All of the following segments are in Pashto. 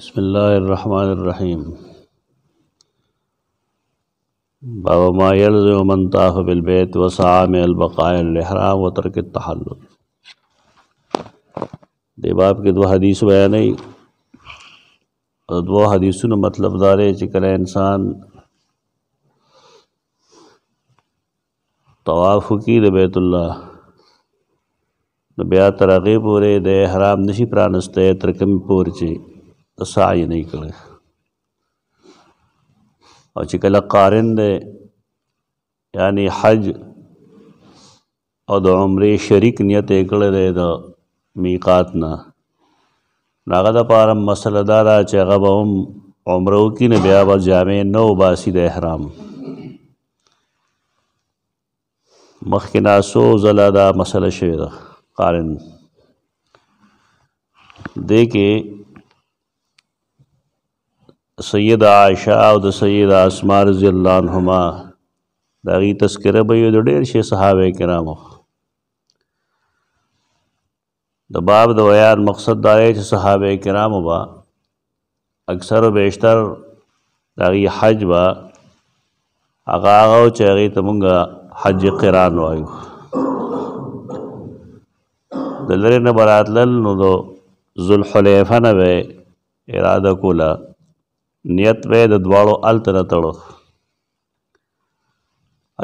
بسم اللہ الرحمن الرحیم بابا ما ماض منتاح بل بیت وسام البقائے الحرام و ترک التحلل دے باب کے دو حدیث بیاں نہیں اور دعا حدیث نطلب دارے چکر انسان طواف کی دے بیت اللہ بیا ترغیب رے دے حرام نشی پرانس ترکم پورچی چی د سعی نه کړي او چې کله قارن دی یعنی حج او د عمرې شریک نیت یې کړی دی د میقات نه نو هغه دپاره مسله دا ده چې هغه به هم عمره وکړي نو بیا به جامې نه وباسي د احرام مخکې نه څو ځله دا مسله شوې ده قارن دی کې سید عائشہ او د سید اسماء رضی الله عنهما دا غي تذکرہ به د ډېر شي صحابه کرامو د باب د ویار مقصد دا چې صحابه کرامو با اکثر او بیشتر دا غي حج با هغه هغه چې هغه ته مونږه حج قران وایو د لری نه براتلل نو دو ذوالحلیفه نه اراده کوله نیت به د دواړو الته نه تړو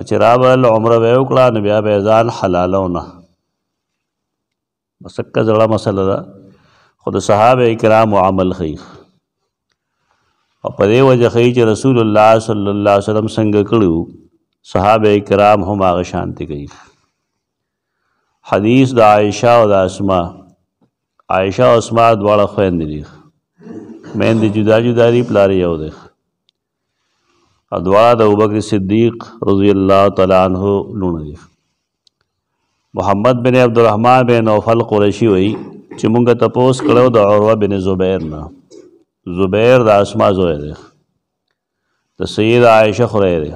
اچرابل عمره به وکړه نو بیا به ځان حلالونه مسکه زړه مسله ده خود صحابه کرام عمل خي او په دې وجه خي چې رسول الله صلی الله علیه وسلم څنګه کړو صحابه کرام هم هغه شانتي کوي حدیث د عائشه او د اسماء عائشه او اسماء دواړه خويندې دي مین دې جدا جدا دی پلار یو دی ادوار د ابوبکر صدیق رضی الله تعالی عنہ لونه دی محمد بن عبد الرحمن بن نوفل قریشی وای چې مونږه تپوس کړو د عروه بن زبیر نه زبیر د اسما زوی دی د سید عائشه خوري دی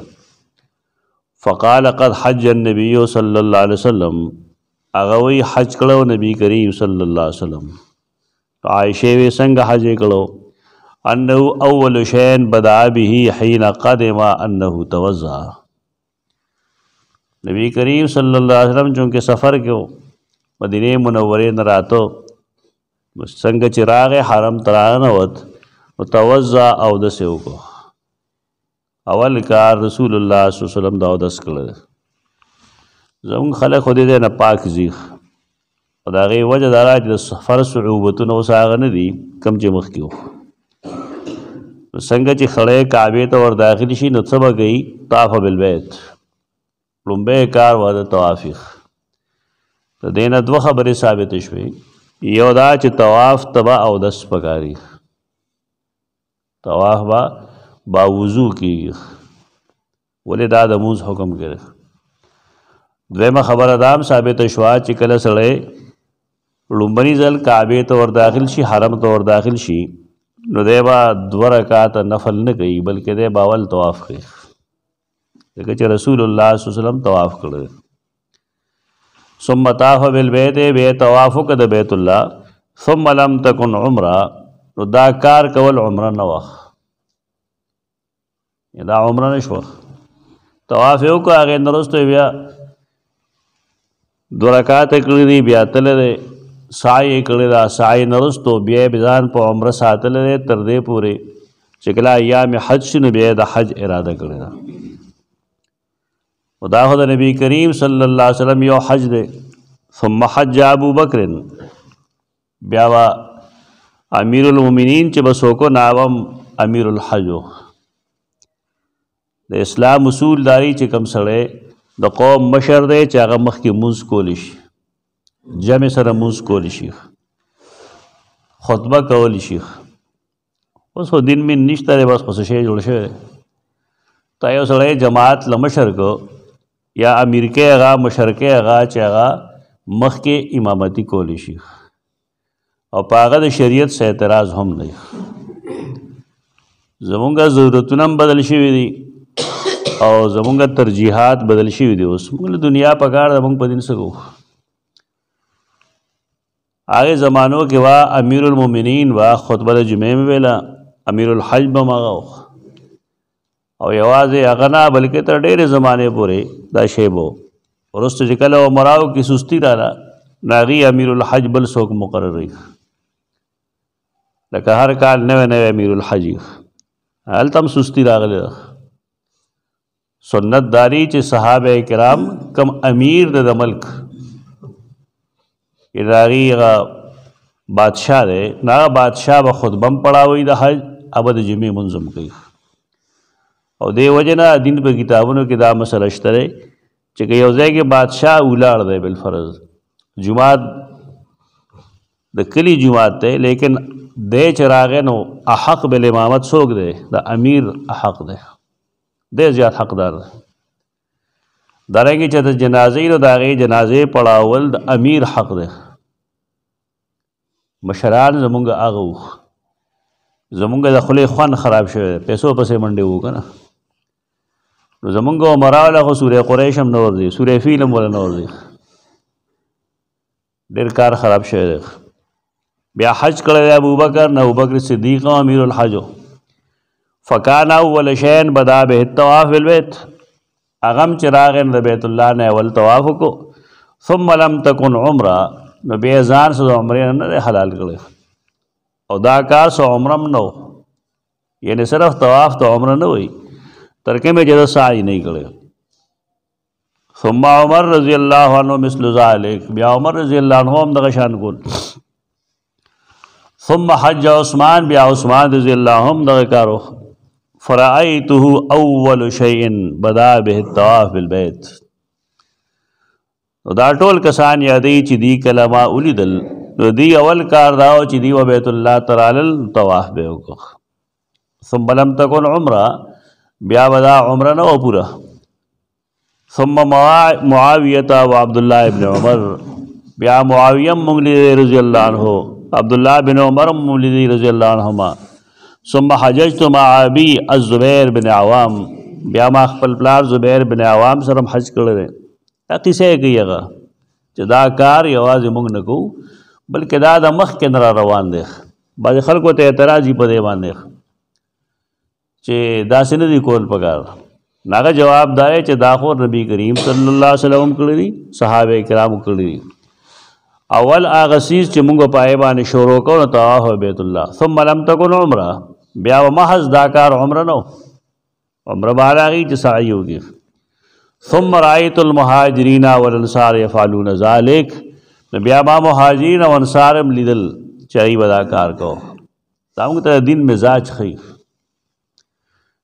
فقال قد حج النبي صلی الله علیه وسلم هغه وی حج کړو نبی کریم صلی الله علیه وسلم عائشه وی څنګه حج کړو انه اول شین بدا به حين قدم انه توزع نبی کریم صلی اللہ علیہ وسلم چونکہ سفر کو مدینه منوره نه راتو څنګه چې راغې حرم تران وت متوزع او د سیو کو اول کار رسول الله صلی الله علیه وسلم دا د سکل زمون خلک خو دې نه پاک زیخ او دا غي وجه دارا چې سفر صعوبتونه وساغ نه دي کم چې مخ کیو څنګه چې خړې کعبې ته ور داخل شي نو څه بګي طاف بالبیت لومبه کار واده توافیخ ته دینه دوه خبرې ثابت شوې یو دا چې طواف تبا او دس پکاري طواف با با وضو کیږي ولې دا د موز حکم کړي دویمه خبره دام ثابت شوا چې کله سړی لومبني ځل کعبې ته ور داخل شي حرم ته ور داخل شي نو دے با دو رکعات نفل نکی بلکہ دے باول تواف کوي لیکن چې رسول اللہ صلی اللہ علیہ وسلم تواف کردے ثم طاف بالبيت به طواف کد بیت اللہ ثم لم تکن عمرہ نو دا کار کول عمرہ نوخ وخ دا عمرہ نشوخ طواف یو کو هغه نرسته بیا دو رکعات کردی بیا تلے دے سعی کړی دا سعی نرستو بیا بزان په عمره ساتل دی تر دې پورې چې کله ایام حج شنو بیا د حج اراده کړی دا خدا خدا نبی کریم صلی الله علیه وسلم یو حج دی ثم حج ابو بکر بیا وا امیر المؤمنین چې بسو کو ناوم امیر الحج د اسلام اصول داری چې کم سره د قوم مشر دی چې هغه مخکې مونږ کولی شي جمع سره موز کول شي خطبه کول شي اوس خو دین من نشته دی بس پس شی جوړ شوی تا یو سړی جماعت لمشر کو یا امیر کې هغه مشرک هغه چې هغه مخ کې امامتی کولی شي او پاغه د شریعت سره اعتراض هم نه زمونږه ضرورتونه بدل شوي دي او زمونږه ترجیحات بدل شوي دي اوس موږ دنیا په کار د موږ په دین سره هغه زمانو کې وا امیر المؤمنین وا خطبه د جمعې مې ویلا امیر الحج به ماغه او یوازې هغه نه بلکې تر ډېرې زمانه پورې دا شیبو ورسته چې کله عمراو کې سستی رااله ناغي امیر الحج بل څوک مقرر وي لکه هر کال نوې نوې امیر الحج هلته هم سستی راغله سنت داری چې صحابه کرام کم امیر د ملک چې داغي بادشاہ دی نا بادشاہ به خطبم پڑھاوي د حج ابد جمعې منظم کوي او دی وجنه دین په کتابونو کې دا مسله شته چې یو ځای کې بادشاہ ولاړ دی بل فرض جمعات د کلی جمعات ته لیکن د چراغ نو احق بل امامت سوق دی د امیر احق دی د زیات حقدار دی درنګ چې د جنازې نو داغه جنازې پڑھاول د امیر حق دی مشران زمونږ هغه وخ زمونږ د خولې خوان خراب شوی دی پیسو پسې منډې وو که نه نو زمونږ عمراله خو سورې قریش هم نه ورځي سورې فیل هم ورله نه ورځي ډېر کار خراب شوی دی بیا حج کړی دی ابوبکر نه ابوبکر صدیق او امیر الحج فکان اول شین بدا به الطواف بالبیت اغم چراغ د بیت الله نه اول طواف کو ثم لم تكن عمره نو بے ازان سو عمرے نا دے حلال کرے او داکار سو عمرم نو یعنی صرف تواف تو عمر نو ہوئی ترکے میں جدہ سائی نہیں کرے ثم عمر رضی اللہ عنہ مثل ذالک بیا عمر رضی اللہ عنہ ہم دغشان کن ثم حج عثمان بیا عثمان رضی اللہ عنہ ہم دغکارو فرائیتو اول شئین بدا به تواف بالبیت نو دا ټول کسان یادې چې دی کلمه ولیدل نو دی اول کار داو چې دی و بیت الله تعالی طواف به وکړ ثم لم تكن عمره بیا ودا عمره نه و پوره ثم معاویه و عبد الله ابن عمر بیا معاویه مغلی رضی الله عنه عبد الله بن عمر مغلی رضی الله عنهما ثم حججت مع ابي الزبير بن عوام بیا ما خپل پلار زبیر بن عوام سره حج کړل دا قصه کوي هغه چې دا کار یوازې موږ نه کوو بلکې دا د مخ کې نه روان دی بعض خلکو ته اعتراض په دی باندې چې دا سن دي کول پکار ناغه جواب دا چې دا خو نبی کریم صلی الله علیه وسلم کړی دي صحابه کرام کړی دي اول هغه سیز چې موږ پای باندې شروع کړو طواف بیت الله ثم لم تكن عمره بیا محض دا کار عمره نو عمره باندې چې سعی وږي ثم رایت المهاجرین والانصار يفعلون ذلك بیا ما مهاجرین او انصار لیدل چای ودا کار کو تاسو ته دین مزاج خي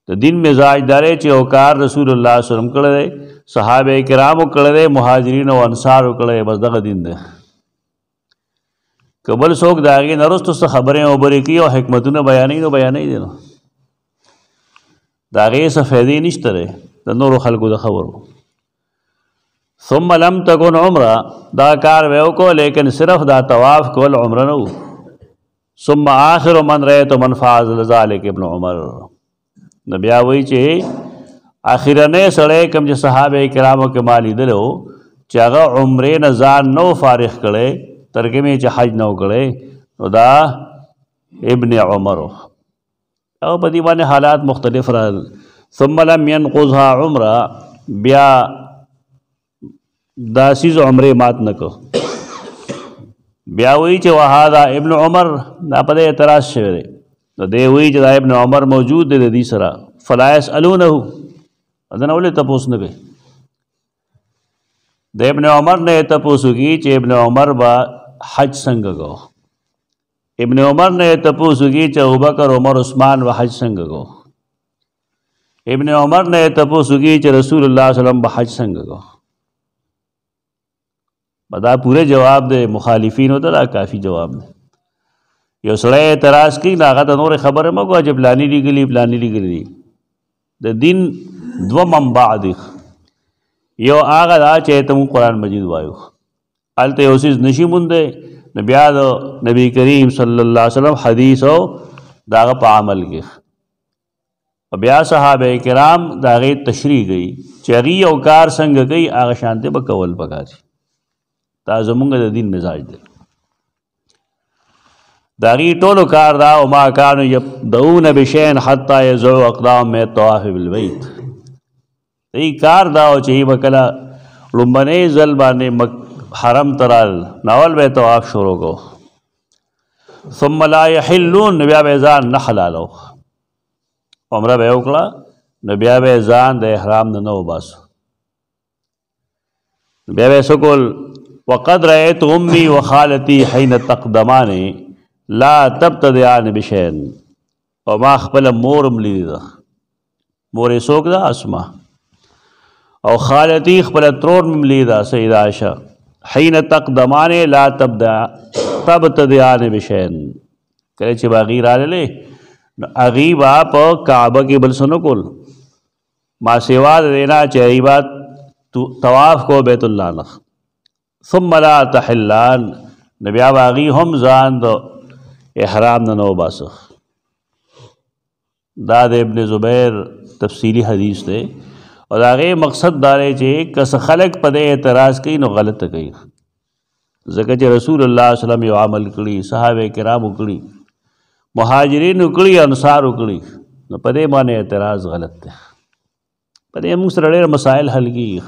ته دین مزاج دارې چې او کار رسول الله صلی الله علیه وسلم کړه صحابه کرام کړه مهاجرین او انصار کړه بس دغه دین ده کبل څوک داګه نرستو څه خبرې او برې کی او حکمتونه بیانې نو بیانې دي نو داګه څه فائدې نشته د نورو خلکو د خبرو ثم لم تكن عمره دا کار ویو کو لیکن صرف دا طواف کول عمره نو ثم آخر من رأيت من فاز لذلك ابن عمر نبیا وی چې اخیرنه سړی کوم چې صحابه کرامو کې مالی دلو چې هغه عمره نه ځان نو فارغ کړي ترګمه چې حج نو کړي نو دا ابن عمر او په دې باندې حالات مختلف راځي ثم لم ينقضها عمره بیا دا سیز عمره مات نکو بیا وی چې وهذا ابن عمر دا په اعتراض شوی دی نو دی وی چې دا ابن عمر موجود دی د دې سره فلا يسالونه اذن ولې تاسو نه کوي د ابن عمر نه تاسو کی چې ابن عمر با حج څنګه کو ابن عمر نه تاسو کی چې ابوبکر عمر عثمان و حج څنګه کو ابن عمر نے تپوسو کی چې رسول الله صلی الله علیه وسلم به حج څنګه کو بدا پوره جواب دے مخالفین ته دا کافی جواب دی یو سړی اعتراض کوي هغه د نور خبره مګو چې بلانی لګلی بلانی لګلی د دین دو منبع دی یو هغه دا چې ته قرآن مجید وایو الته یو سیز نشي مونده نبی کریم صلی الله علیه وسلم حدیث او داغه په عمل کې بیا صحابه کرام دا غي تشریح گئی چری او کار څنګه گئی هغه شانته به کول پکاري دا زمونږ د دین مزاج دی دا غي ټولو کار دا او ما کانو يدعون بشین حتا یزو اقدام می طواف بالبیت دی کار دا او چې وکلا لومبنې ځل باندې حرم ترال ناول به طواف شروع کو ثم لا يحلون بیا به ځان نه حلالو عمره به وکړه نو بیا به ځان د احرام نه نو باسو بیا به سکول وقد رأيت امي وخالتي حين تقدمان لا تبتدعان بشين او ما خپل مور ملي ده مور یې څوک ده اسما او خالتي خپل ترور ملي ده سيد عائشہ حين تقدمان لا تبدا تبتدعان بشين کله چې باغی را لې اغي با په کعبه کې بل سنو کول ما سیوا دینا چې عبادت طواف کو بیت الله لخ ثم لا تحلال نبی باغي هم ځان دو احرام نه نو باسخ دا د ابن زبیر تفصیلی حدیث دی او دا غي مقصد دار چې کس خلق په دې اعتراض کوي نو غلط کوي ځکه چې رسول الله صلی الله علیه وسلم یو عمل کړی صحابه کرام کړی مهاجرین وکړي انصار وکړي نو په دې باندې اعتراض غلط دی په دې موږ سره ډېر مسائل حل کیږي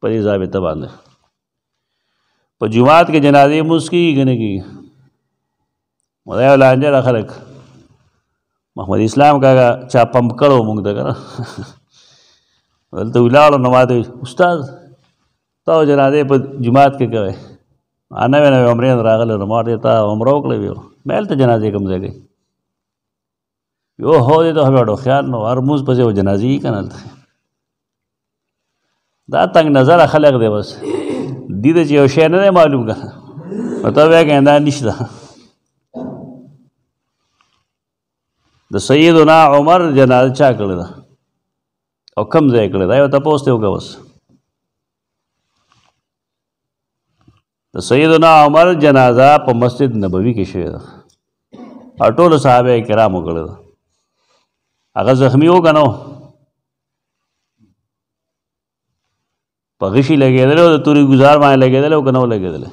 په دې ضابطه باندې په جمعات کې جنازې موږ کیږي نه کیږي مدای ولانجه دا خلک محمد اسلام کاغه چا پمپ کړو موږ ته کنه ولته ولاړو نو ماته استاد تاو جنازې په جمعات کې کوي انا وینا عمرین راغله نو ماته تا عمره وکړې ویو بیل ته جنازې کوم ځای یو هو دې ته وړو خیال نو هر موز پسې و جنازې کنه دا تنگ نظر خلق دی بس دیده چې یو شی نه معلوم کنه مطلب یې کنده نشته د سیدنا عمر جنازه چا کړل دا او کم ځای کړل دا یو تاسو ته وګوس د سیدنا عمر جنازه په مسجد نبوي کې شوې ده او ټول صحابه کرامو کړل هغه زخمی وګنو په غشي لګېدل او توري گزار باندې لګېدل او کنو لګېدل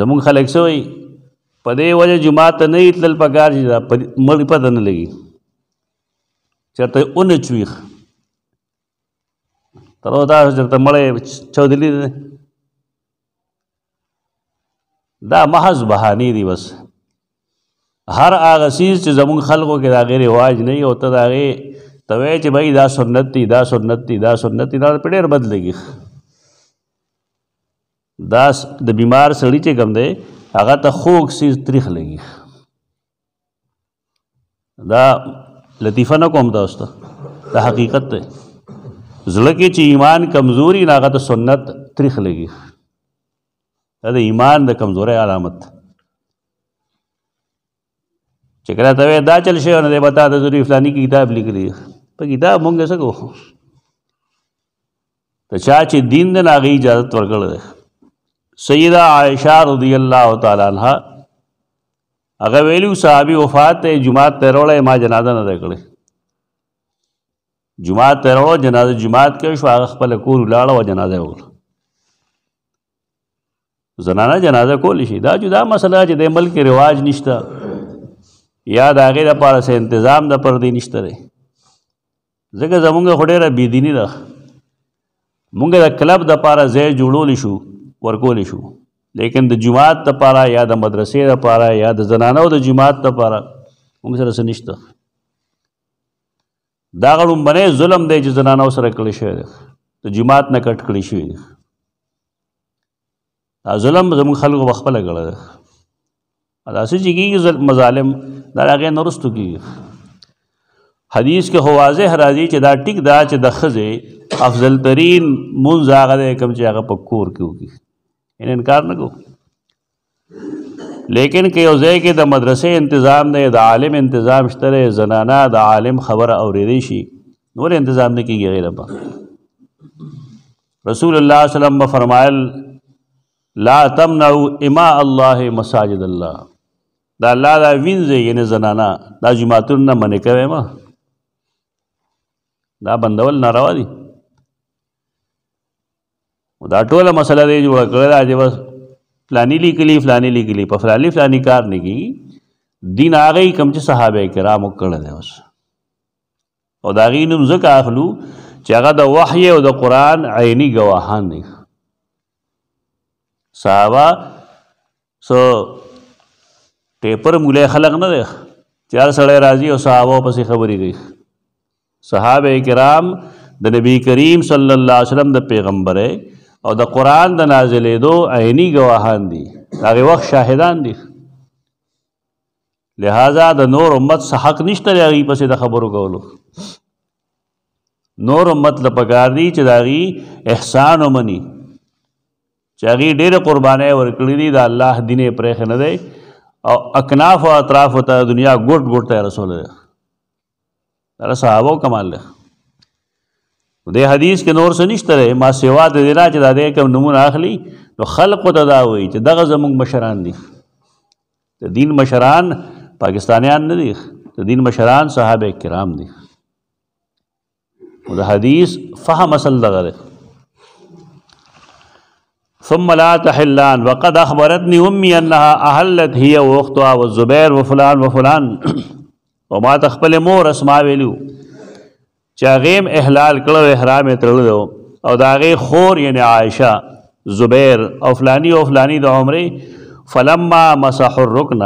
زمون خلک سوې په دې وجه جماعت نه ایتل پکار چې مړ پته نه لګي چرته اون چويخ تر دا چرته مړې چودلې دا محض بهانې دی بس هر هغه سیز چې زمونږ خلکو کې د هغې رواج نه وي او ته د هغې ته وایې چې بھائی دا سنت دی دا سنت دی دا سنت دی دا په ډېر بد لګي دا د بیمار سړي چې کوم دی هغه ته خوږ سیز تریخ لګي دا لطیفه نه کوم تاسو ته دا حقیقت دی زړه کې چې ایمان کمزوري نه هغه ته سنت تریخ لګي دا د ایمان د کمزورۍ علامت چې کله ته دا چل شي نه دی بتا ته ضروري فلانی کی کتاب لیکلی په کتاب مونږ څه کوو ته چا چې دین د ناغي اجازه ورکړل سیدہ عائشہ رضی الله تعالی عنها هغه ویلو صحابي وفات ته جمعه تیرولې ما جنازه نه کړې جمعه تیرولو جنازه جمعه کې شو هغه خپل کور لاړه او جنازه وکړه زنانه جنازه کول شي دا جدا مسله چې د ملک رواج نشته یا د هغې لپاره څه انتظام د پردې نشته دی ځکه زمونږ خو ډېره بېدیني ده مونږ د کلب دپاره ځای جوړولی شو ورکولی شو لیکن د جماعت دپاره یا د مدرسې دپاره یا د زنانو د جماعت دپاره مونږ سره څه نشته دا غړومبنی ظلم دی چې زنانو سره کړی شوی دی د جماعت نه کټ کړی شوی دی دا ظلم زموږ خلکو په خپله کړه داسې چې کېږي مظالم دا هغې نه رستو کېږي حدیث کې خو واضح راځي چې دا ټیک دا چې د ښځې افضل ترین مونځ هغه دی کوم چې هغه په کور کې وکړي ان انکار نه کوو لیکن که یو ځای کې د مدرسې انتظام دی د عالم انتظام شته دی زنانه د عالم خبره اورېدی شي نور انتظام نه کېږي غیر رسول الله صلی الله علیه وسلم فرمایل لا تمنعو اما الله مساجد الله دا الله دا وینځي یعنی زنانا دا جماعتونه نه منې کوي ما دا بندول ناروا دي دا ټوله مسله دی جوړ کړل دا چې بس فلانی لیکلی فلانی لیکلی په فلانی فلانی کار نه کی دین هغه کم چې صحابه کرامو کړل دی اوس او دا غینم زکه اخلو چې هغه د وحی او د قران عیني گواهان دي صحابه سو ټیپر مولا خلق نه دی چار سړی راځي او صحابه پسې خبرې کوي صحابه کرام د نبی کریم صلی الله علیه وسلم د پیغمبر او د قران د نازلېدو عیني گواهان دي هغه وخت شاهدان دي لہذا د نور امت څخه حق نشته لري پسې د خبرو کولو نور امت لپاره دی چې داغي احسان ومني چې هغه ډېر قربانې ورکړي دي د الله دین پرېخ نه دی او اکناف او اطراف ته دنیا ګوټ ګوټ ته رسول دی دا صحابه کمال دی د حدیث کې نور څه نشته رې ما سیوا د دینا چې دا دې کوم نمونه اخلي نو خلق ته دا وایي چې دغه زموږ مشران دي د دین مشران پاکستانیان نه دي د دین مشران صحابه کرام دي د حدیث فهم اصل دغه دی ثم لا تحلان وقد اخبرتني امي انها احلت هي واختها والزبير وفلان وفلان وما تخبل مور اسما ویلو چاغیم احلال کړو احرام تړلو او داغه خور یعنی عائشه زبیر او فلانی او فلانی د عمره فلما مسح الركن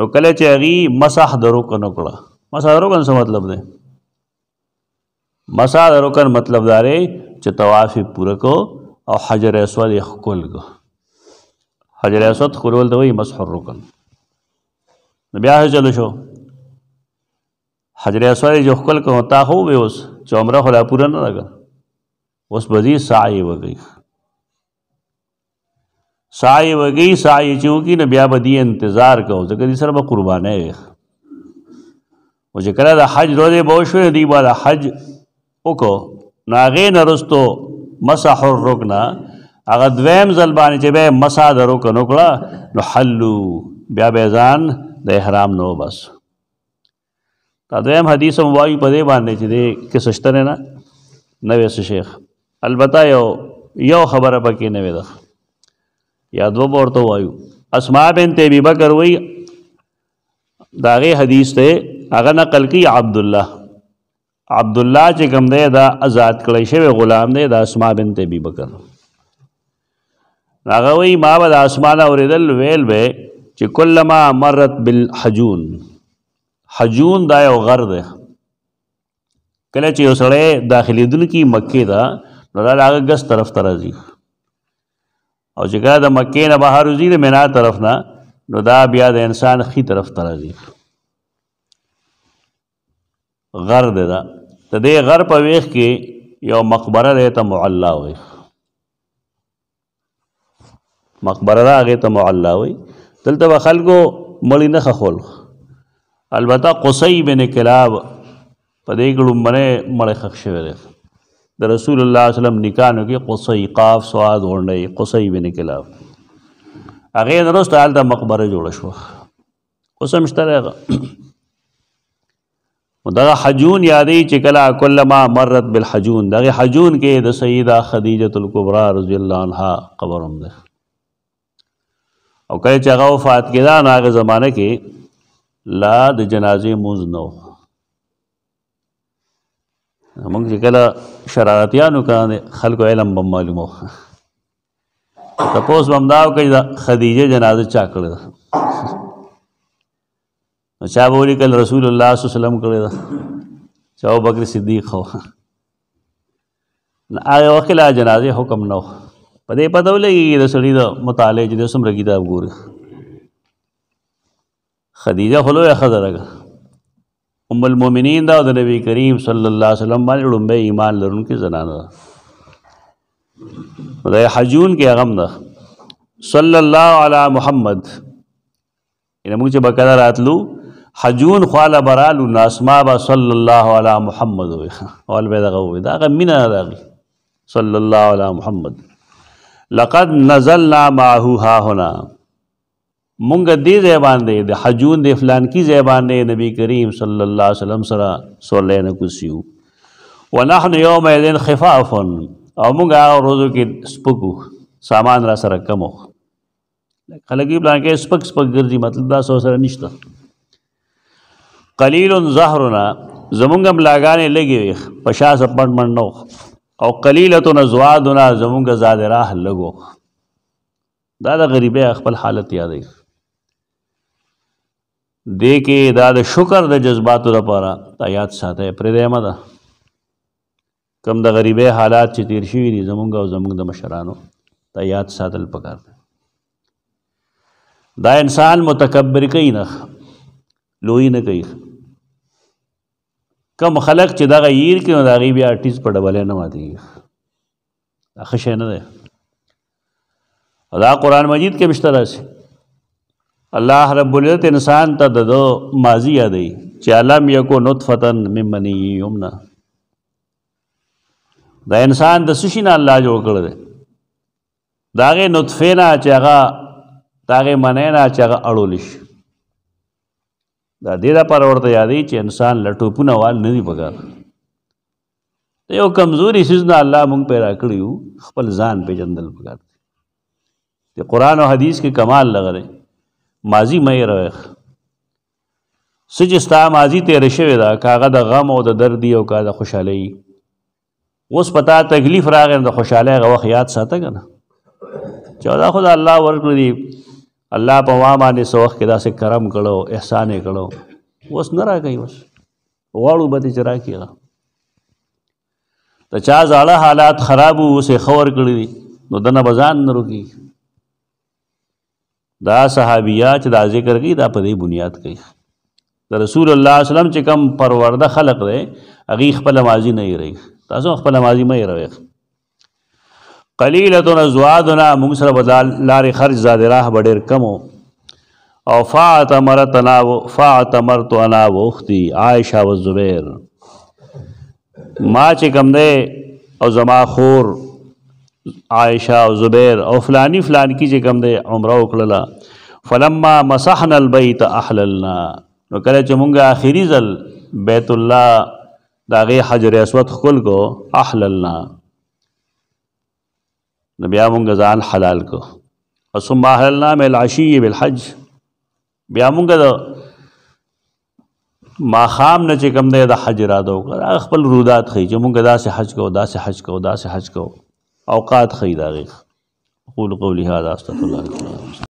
نو کله چاغي مسح د رکن کړه مسح د رکن څه مطلب دی مسح د رکن مطلب داري چې طواف پوره کو او حجر اسود یې ښکل کړه حجر اسود ښکلول ته وایي مسح الرکن نو بیا څه چلو شو حجر اسود یې جو ښکل کړه تا خو به اوس چې عمره خو لا پوره نه ده اوس به دې سعی وکړي سای وګي سای چوکی نو بیا به دی انتظار کو ځکه دې سره به قربانه وي او چې کله د حج روزه به شوې دی به د حج وکړو ناغې نرستو مسح الرکن هغه دویم ځل باندې چې به مسا د رکن وکړه نو حلو بیا به ځان د احرام نو بس دا دویم حدیث هم وایي په دې باندې چې دې کې سشتره نه نوې شیخ البته یو یو خبره پکې نه وي ده یا دوه ورته وایو اسماء بنت ابي بکر وایي داغه حدیث ته هغه نقل کی عبد الله عبد الله چې کوم دی دا آزاد کړی شوی غلام دی د اسماء بنت ابي بکر هغه وی ما به د اسماء اوریدل ویل به چې کلمہ مرت بالحجون حجون دا یو غر دی کله چې یو سړی داخلي دن کی مکه دا نو دا هغه ګس طرف ته راځي او چې کله د مکې نه بهر وزي د مینا طرف نه نو دا بیا د انسان خي طرف ته راځي غر دی دا ته دې غر په ویخ کې یو مقبره ده ته معلا وي مقبره ده هغه ته معلا وي دلته به خلکو مړی نه خول البته قصی بن کلاب په دې کې لومړی مړی خښ شوی دی د رسول الله صلی الله علیه وسلم نکانو کې قصی قاف سواد ورنه قصی بن کلاب هغه نرسته حالت مقبره جوړ شو اوس هم شته دا حجون یادې چې کلا کلما مرت بالحجون دا حجون کې د سیدہ خدیجه الکبرى رضی الله عنها قبر هم ده او کله چې هغه وفات کړه نو هغه زمانه کې لا د جنازې موز نو موږ چې کله شرارتیانو کانه خلکو علم بم معلومو تپوس بمداو کې خدیجه جنازه چا کړل نو چا به ولیکل رسول الله صلی الله علیه وسلم کړی دا چا ابوبکر صدیق هو هغه وخت لا جنازه حکم نو په دې پته ولګي د سړي د مطالعه چې سم رګی دا وګور خدیجه خلو یا خزرګه ام المؤمنین دا د نبی کریم صلی الله علیه وسلم باندې لومبه ایمان لرونکې زنانه ده دا حجون کې غم ده صلی الله علی محمد ان موږ چې بکره راتلو حجون خواله برالو ناسما با صلی الله علی محمد وي اول به دغه وي دغه مینا دغه صلی الله علی محمد لقد نزلنا معه ها هنا مونږ دې زبان دې د حجون دې فلان کی زبان دې نبی کریم صلی الله علیه وسلم سره سولې نه کوسیو ونحن یومئذ خفاف او مونږه روزو کې سپکو سامان را سره کمو خلګي بلان کې سپک سپک ګرځي مطلب دا سو سره نشته قلیل زهرنا زمونږ ملاګانې لګي وي په شا سپټ منډو او قلیلتون زوادنا زمونږ زاد راه لګو دا د غریبې خپل حالت یادې دې کې دا د شکر د جذباتو لپاره آیات ساته پرې دیمه ده کم د غریبې حالات چې تیر شوي دي زمونږ او زمونږ د مشرانو ته یاد ساتل پکار دی دا انسان متکبر کوي نه لوی نه کوي کم خلق چې دغه ییر کې نو د هغې بیا ټیز په ډبلی نه ماتېږي دا ښه شی نه دی او دا قرآن مجید کې بشته راسي الله رب العزت انسان ته د دو ماضی یادی چې علم یکو نطفه من منی یمنا دا انسان د سشي نه الله جوړ کړی دی داغه نطفه نه چې هغه داغه منی نه چې هغه اړول شي دا دې لپاره ورته یادې چې انسان لټوپونه وال نه دی پکار ته یو کمزوري سیز نه الله مونږ پیدا کړیو خپل ځان پیجندل پکار دی د قران او حدیث کې کمال لغره ماضی مې روخ سجستا ماضی تیر شوی دا کاغه د غم او د درد او کا د خوشحالي اوس پتا تکلیف راغی د خوشحالي غوخ یاد ساته کنه چې دا خدای الله ورکړي الله په ما باندې سو وخت کې داسې کرم کړو احسان یې کړو اوس نه راغی اوس غواړو به دې چې راکېږه د چا زاړه حالات خراب وو اوس یې خور کړي دي نو دنه به ځان نه روکېږي دا صحابیه چې دا ذکر کوي دا په دې بنیاد کوي د رسول الله وسلم چې کم پرورده خلق دی هغې خپله ماضي نه هېروي تاسو خپله ماضي مه هېروئ قلیلتون ازوادنا موږ سره به لارې خرج زاد راه به ډېر کم او فاعتمرت انا و فاعتمرت انا و اختي عائشه و زبیر ما چې کم ده او زما خور عائشه او زبیر او فلانی فلان کی چې کم ده عمره وکړه فلما مسحنا البيت احللنا نو کله چې مونږه اخیری ځل بیت الله داغه حجر اسود خپل کو احللنا بیا مونږ ځان حلال کو اور بالحج بیا مونږ لاشی ما خام نه چې چیکم دی د حج را دو خپل رودات خي چې مونږ دا سه حج کو دا سه حج کو دا سه حج کو اوقات خي دا غي قول هذا استغفر الله